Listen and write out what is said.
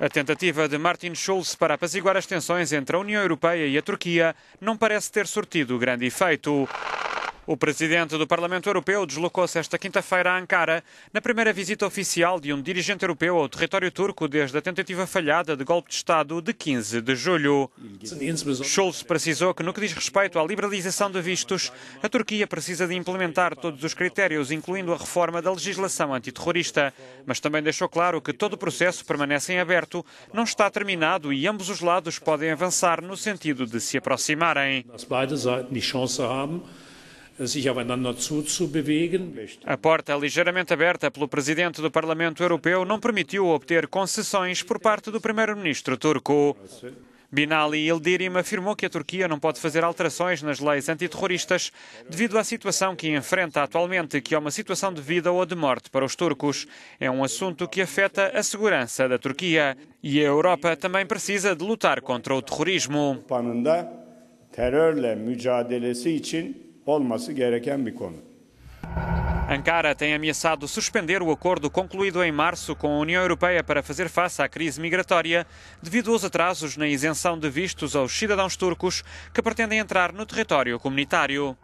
A tentativa de Martin Schulz para apaziguar as tensões entre a União Europeia e a Turquia não parece ter surtido grande efeito. O presidente do Parlamento Europeu deslocou-se esta quinta-feira a Ankara, na primeira visita oficial de um dirigente europeu ao território turco desde a tentativa falhada de golpe de Estado de 15 de julho. Schulz precisou que, no que diz respeito à liberalização de vistos, a Turquia precisa de implementar todos os critérios, incluindo a reforma da legislação antiterrorista, mas também deixou claro que todo o processo permanece em aberto, não está terminado e ambos os lados podem avançar no sentido de se aproximarem sich aufeinander zuzubewegen. A porta ligeiramente aberta pelo presidente do Parlamento Europeu não permitiu obter concessões por parte do primeiro-ministro turco. Binali Yildirim afirmou que a Turquia não pode fazer alterações nas leis antiterroristas devido à situação que enfrenta atualmente, que é uma situação de vida ou de morte para os turcos. É um assunto que afeta a segurança da Turquia e a Europa também precisa de lutar contra o terrorismo olması gereken bir konu. Ankara tem ameaçado suspender o acordo concluído em março com a União Europeia para fazer face à crise migratória, devido aos atrasos na isenção de vistos aos cidadãos turcos que pretendem entrar no território comunitário.